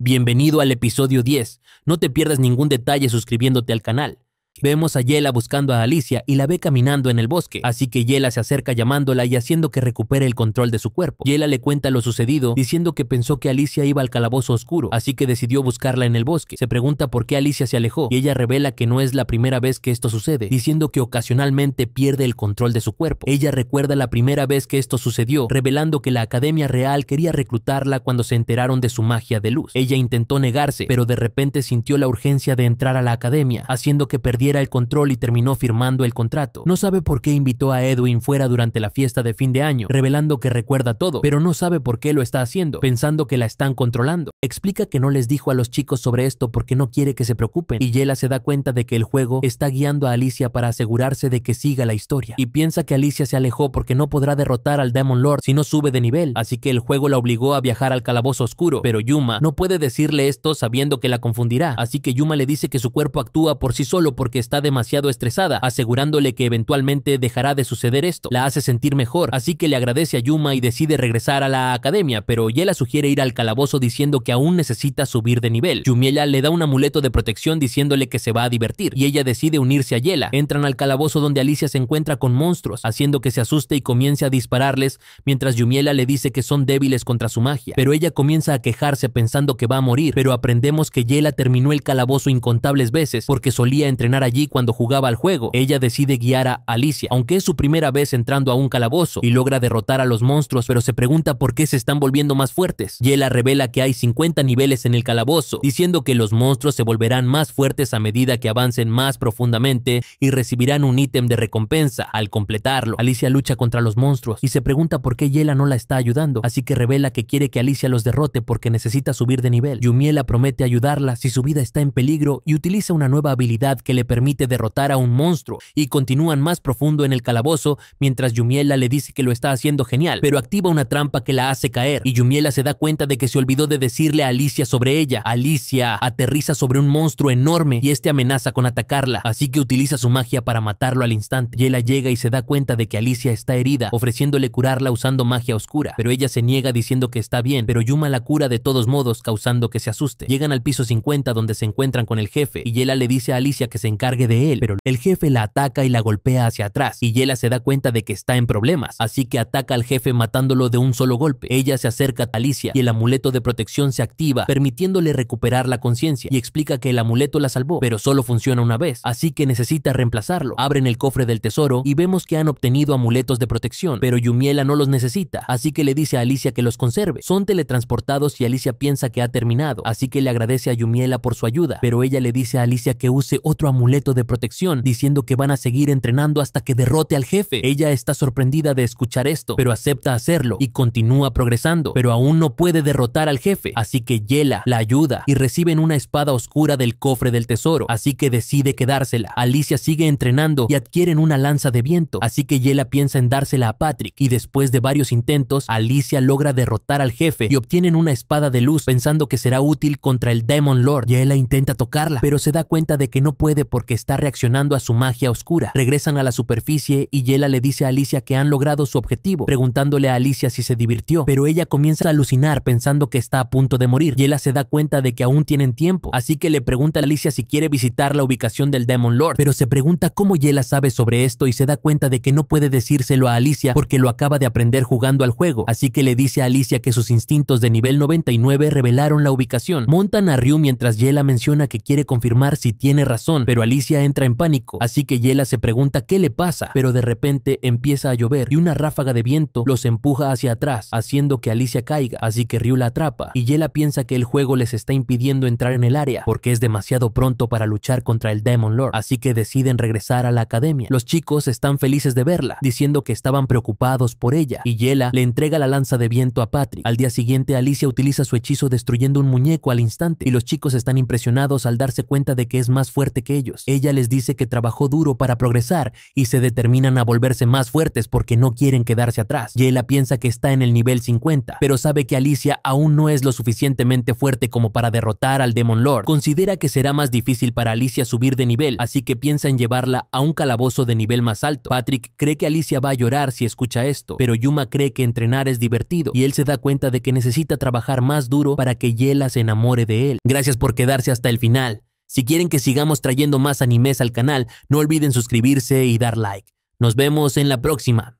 Bienvenido al episodio 10. No te pierdas ningún detalle suscribiéndote al canal. Vemos a Yela buscando a Alicia y la ve caminando en el bosque, así que Yela se acerca llamándola y haciendo que recupere el control de su cuerpo. Yela le cuenta lo sucedido, diciendo que pensó que Alicia iba al calabozo oscuro, así que decidió buscarla en el bosque. Se pregunta por qué Alicia se alejó y ella revela que no es la primera vez que esto sucede, diciendo que ocasionalmente pierde el control de su cuerpo. Ella recuerda la primera vez que esto sucedió, revelando que la Academia Real quería reclutarla cuando se enteraron de su magia de luz. Ella intentó negarse, pero de repente sintió la urgencia de entrar a la academia, haciendo que perdiera era el control y terminó firmando el contrato. No sabe por qué invitó a Edwin fuera durante la fiesta de fin de año, revelando que recuerda todo, pero no sabe por qué lo está haciendo, pensando que la están controlando. Explica que no les dijo a los chicos sobre esto porque no quiere que se preocupen, y Yela se da cuenta de que el juego está guiando a Alicia para asegurarse de que siga la historia, y piensa que Alicia se alejó porque no podrá derrotar al Demon Lord si no sube de nivel, así que el juego la obligó a viajar al calabozo oscuro, pero Yuma no puede decirle esto sabiendo que la confundirá, así que Yuma le dice que su cuerpo actúa por sí solo porque está demasiado estresada, asegurándole que eventualmente dejará de suceder esto. La hace sentir mejor, así que le agradece a Yuma y decide regresar a la academia, pero Yela sugiere ir al calabozo diciendo que aún necesita subir de nivel. Yumiela le da un amuleto de protección diciéndole que se va a divertir, y ella decide unirse a Yela. Entran al calabozo donde Alicia se encuentra con monstruos, haciendo que se asuste y comience a dispararles, mientras Yumiela le dice que son débiles contra su magia. Pero ella comienza a quejarse pensando que va a morir, pero aprendemos que Yela terminó el calabozo incontables veces porque solía entrenar a allí cuando jugaba al juego. Ella decide guiar a Alicia, aunque es su primera vez entrando a un calabozo y logra derrotar a los monstruos, pero se pregunta por qué se están volviendo más fuertes. Yela revela que hay 50 niveles en el calabozo, diciendo que los monstruos se volverán más fuertes a medida que avancen más profundamente y recibirán un ítem de recompensa al completarlo. Alicia lucha contra los monstruos y se pregunta por qué Yela no la está ayudando, así que revela que quiere que Alicia los derrote porque necesita subir de nivel. Yumiela promete ayudarla si su vida está en peligro y utiliza una nueva habilidad que le permite permite derrotar a un monstruo y continúan más profundo en el calabozo mientras Yumiela le dice que lo está haciendo genial, pero activa una trampa que la hace caer y Yumiela se da cuenta de que se olvidó de decirle a Alicia sobre ella. Alicia aterriza sobre un monstruo enorme y este amenaza con atacarla, así que utiliza su magia para matarlo al instante. Yela llega y se da cuenta de que Alicia está herida, ofreciéndole curarla usando magia oscura, pero ella se niega diciendo que está bien, pero Yuma la cura de todos modos causando que se asuste. Llegan al piso 50 donde se encuentran con el jefe y Yela le dice a Alicia que se encarga de él, pero el jefe la ataca y la golpea hacia atrás, y Yela se da cuenta de que está en problemas, así que ataca al jefe matándolo de un solo golpe. Ella se acerca a Alicia y el amuleto de protección se activa, permitiéndole recuperar la conciencia, y explica que el amuleto la salvó, pero solo funciona una vez, así que necesita reemplazarlo. Abren el cofre del tesoro y vemos que han obtenido amuletos de protección, pero Yumiela no los necesita, así que le dice a Alicia que los conserve. Son teletransportados y Alicia piensa que ha terminado, así que le agradece a Yumiela por su ayuda, pero ella le dice a Alicia que use otro amuleto de protección, diciendo que van a seguir entrenando hasta que derrote al jefe. Ella está sorprendida de escuchar esto, pero acepta hacerlo y continúa progresando, pero aún no puede derrotar al jefe, así que Yela la ayuda y reciben una espada oscura del cofre del tesoro, así que decide quedársela. Alicia sigue entrenando y adquieren una lanza de viento, así que Yela piensa en dársela a Patrick y después de varios intentos, Alicia logra derrotar al jefe y obtienen una espada de luz pensando que será útil contra el Demon Lord. Yela intenta tocarla, pero se da cuenta de que no puede porque está reaccionando a su magia oscura. Regresan a la superficie y Yela le dice a Alicia que han logrado su objetivo, preguntándole a Alicia si se divirtió, pero ella comienza a alucinar pensando que está a punto de morir. Yela se da cuenta de que aún tienen tiempo, así que le pregunta a Alicia si quiere visitar la ubicación del Demon Lord, pero se pregunta cómo Yela sabe sobre esto y se da cuenta de que no puede decírselo a Alicia porque lo acaba de aprender jugando al juego, así que le dice a Alicia que sus instintos de nivel 99 revelaron la ubicación. Montan a Ryu mientras Yela menciona que quiere confirmar si tiene razón, pero Alicia entra en pánico, así que Yela se pregunta qué le pasa, pero de repente empieza a llover y una ráfaga de viento los empuja hacia atrás, haciendo que Alicia caiga, así que Ryu la atrapa y Yela piensa que el juego les está impidiendo entrar en el área, porque es demasiado pronto para luchar contra el Demon Lord, así que deciden regresar a la academia. Los chicos están felices de verla, diciendo que estaban preocupados por ella, y Yela le entrega la lanza de viento a Patrick. Al día siguiente, Alicia utiliza su hechizo destruyendo un muñeco al instante, y los chicos están impresionados al darse cuenta de que es más fuerte que ellos. Ella les dice que trabajó duro para progresar y se determinan a volverse más fuertes porque no quieren quedarse atrás. Yela piensa que está en el nivel 50, pero sabe que Alicia aún no es lo suficientemente fuerte como para derrotar al Demon Lord. Considera que será más difícil para Alicia subir de nivel, así que piensa en llevarla a un calabozo de nivel más alto. Patrick cree que Alicia va a llorar si escucha esto, pero Yuma cree que entrenar es divertido y él se da cuenta de que necesita trabajar más duro para que Yela se enamore de él. Gracias por quedarse hasta el final. Si quieren que sigamos trayendo más animes al canal, no olviden suscribirse y dar like. Nos vemos en la próxima.